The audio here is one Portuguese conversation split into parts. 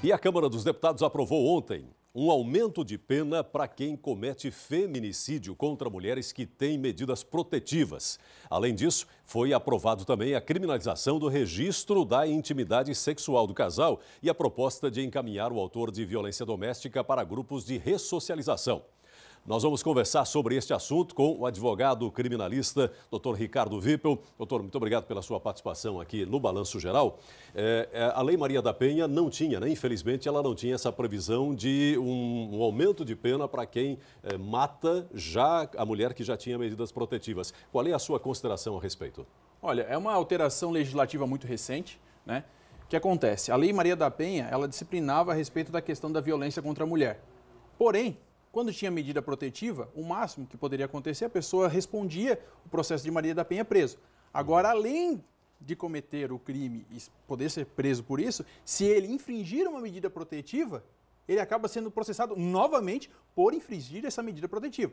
E a Câmara dos Deputados aprovou ontem um aumento de pena para quem comete feminicídio contra mulheres que têm medidas protetivas. Além disso, foi aprovado também a criminalização do registro da intimidade sexual do casal e a proposta de encaminhar o autor de violência doméstica para grupos de ressocialização. Nós vamos conversar sobre este assunto com o advogado criminalista, doutor Ricardo Vippel. Doutor, muito obrigado pela sua participação aqui no Balanço Geral. É, é, a Lei Maria da Penha não tinha, né? Infelizmente, ela não tinha essa previsão de um, um aumento de pena para quem é, mata já a mulher que já tinha medidas protetivas. Qual é a sua consideração a respeito? Olha, é uma alteração legislativa muito recente, né? O que acontece? A Lei Maria da Penha, ela disciplinava a respeito da questão da violência contra a mulher. Porém, quando tinha medida protetiva, o máximo que poderia acontecer, a pessoa respondia o processo de Maria da Penha é preso. Agora, além de cometer o crime e poder ser preso por isso, se ele infringir uma medida protetiva, ele acaba sendo processado novamente por infringir essa medida protetiva.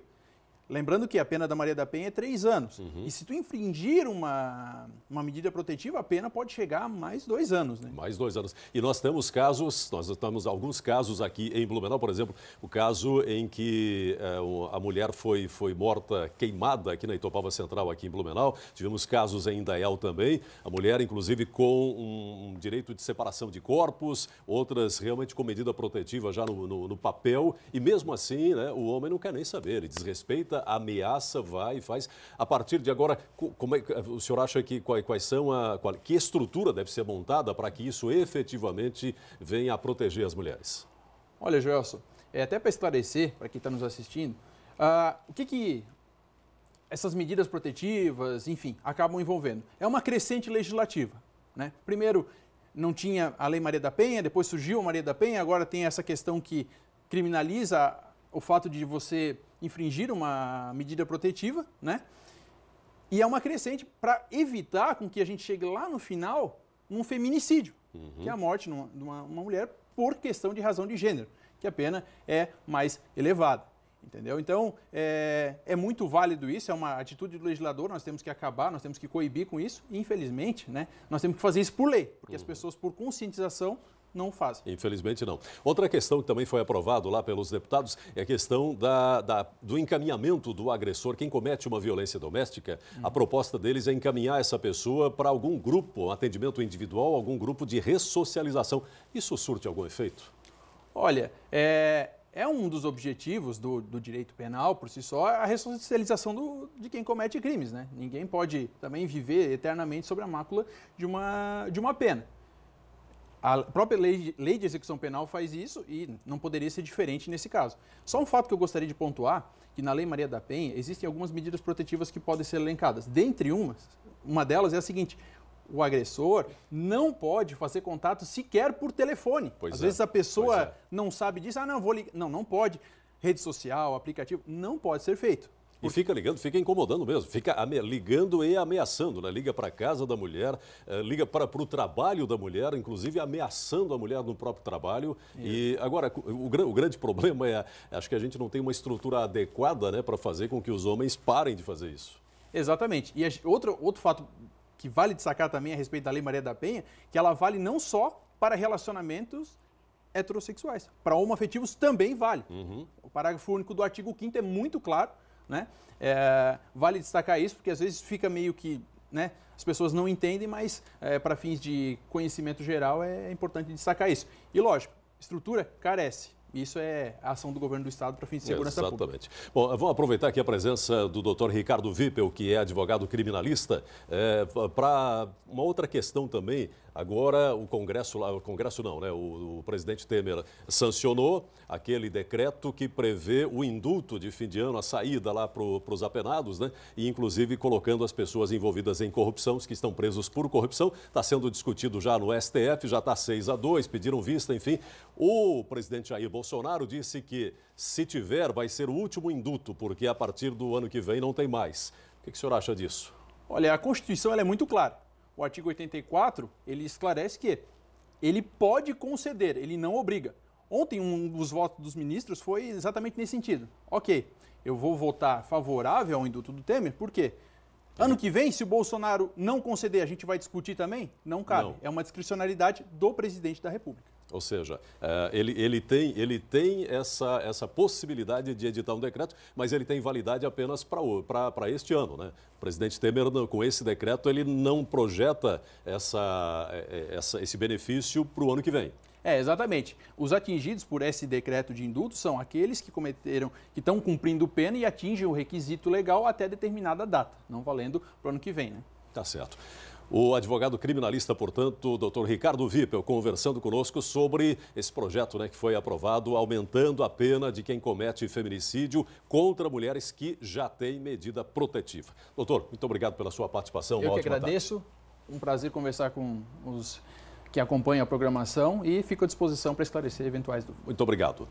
Lembrando que a pena da Maria da Penha é três anos. Uhum. E se tu infringir uma, uma medida protetiva, a pena pode chegar a mais dois anos. Né? Mais dois anos. E nós temos casos, nós estamos alguns casos aqui em Blumenau, por exemplo, o caso em que eh, a mulher foi, foi morta, queimada aqui na Itopava Central, aqui em Blumenau. Tivemos casos em Indaial também. A mulher, inclusive, com um direito de separação de corpos, outras realmente com medida protetiva já no, no, no papel. E mesmo assim, né, o homem não quer nem saber, ele desrespeita, ameaça, vai e faz. A partir de agora, como é, o senhor acha que quais são a. Qual, que estrutura deve ser montada para que isso efetivamente venha a proteger as mulheres? Olha, Joelson, é, até para esclarecer para quem está nos assistindo, uh, o que, que essas medidas protetivas, enfim, acabam envolvendo? É uma crescente legislativa. Né? Primeiro, não tinha a Lei Maria da Penha, depois surgiu a Maria da Penha, agora tem essa questão que criminaliza o fato de você infringir uma medida protetiva, né? E é uma crescente para evitar com que a gente chegue lá no final num feminicídio, uhum. que é a morte de uma, uma mulher por questão de razão de gênero, que a pena é mais elevada. Entendeu? Então, é, é, muito válido isso, é uma atitude do legislador, nós temos que acabar, nós temos que coibir com isso, e infelizmente, né, nós temos que fazer isso por lei, porque uhum. as pessoas, por conscientização, não fazem. Infelizmente, não. Outra questão que também foi aprovado lá pelos deputados é a questão da, da do encaminhamento do agressor, quem comete uma violência doméstica. Uhum. A proposta deles é encaminhar essa pessoa para algum grupo, um atendimento individual, algum grupo de ressocialização. Isso surte algum efeito? Olha, é, é um dos objetivos do, do, direito penal por si só a ressocialização do, de quem comete crimes, né? Ninguém pode também viver eternamente sobre a mácula de uma, de uma pena. A própria lei, lei de execução penal faz isso e não poderia ser diferente nesse caso. Só um fato que eu gostaria de pontuar, que na Lei Maria da Penha existem algumas medidas protetivas que podem ser elencadas. Dentre umas, uma delas é a seguinte, o agressor não pode fazer contato sequer por telefone. Pois Às é. vezes a pessoa é. não sabe disso, ah, não, vou ligar. Não, não pode. Rede social, aplicativo, não pode ser feito. E fica ligando, fica incomodando mesmo, fica ligando e ameaçando, né? Liga para a casa da mulher, eh, liga para o trabalho da mulher, inclusive ameaçando a mulher no próprio trabalho. E é. agora, o, o, grande problema é, acho que a gente não tem uma estrutura adequada né, para fazer com que os homens parem de fazer isso. Exatamente. E outro, outro fato que vale destacar também a respeito da Lei Maria da Penha, que ela vale não só para relacionamentos heterossexuais, para homoafetivos também vale. Uhum. O parágrafo único do artigo 5 é muito claro, né? É, vale destacar isso, porque às vezes fica meio que né? As pessoas não entendem, mas é, para fins de conhecimento geral é importante destacar isso. E lógico, estrutura carece. Isso é a ação do governo do Estado para fins de segurança Exatamente. pública. Exatamente. Bom, vamos aproveitar aqui a presença do doutor Ricardo Vipel, que é advogado criminalista, é, para uma outra questão também. Agora, o Congresso, o Congresso não, né? O, o, presidente Temer sancionou aquele decreto que prevê o indulto de fim de ano, a saída lá para os apenados, né? E, inclusive, colocando as pessoas envolvidas em corrupção, os que estão presos por corrupção. Está sendo discutido já no STF, já está 6 a 2, pediram vista, enfim. O presidente Jair Bolsonaro Bolsonaro disse que, se tiver, vai ser o último induto, porque a partir do ano que vem não tem mais. O que, que o senhor acha disso? Olha, a Constituição é muito clara. O artigo 84, ele esclarece que ele pode conceder, ele não obriga. Ontem, um dos votos dos ministros foi exatamente nesse sentido. Ok, eu vou votar favorável ao induto do Temer, por quê? Ano que vem, se o Bolsonaro não conceder, a gente vai discutir também? Não cabe. Não. É uma discricionalidade do presidente da República. Ou seja, eh, ele, ele, tem, ele tem essa, essa possibilidade de editar um decreto, mas ele tem validade apenas para este ano. Né? O presidente Temer, com esse decreto, ele não projeta essa, eh, eh, essa esse benefício para o ano que vem. É, exatamente. Os atingidos por esse decreto de indulto são aqueles que cometeram, que estão cumprindo pena e atingem o requisito legal até determinada data, não valendo para o ano que vem, né? Tá certo. O advogado criminalista, portanto, Dr. Ricardo Vipel, conversando conosco sobre esse projeto né, que foi aprovado, aumentando a pena de quem comete feminicídio contra mulheres que já têm medida protetiva. Doutor, muito obrigado pela sua participação. Eu Uma que agradeço. Tarde. Um prazer conversar com os que acompanham a programação e fico à disposição para esclarecer eventuais dúvidas. Muito obrigado.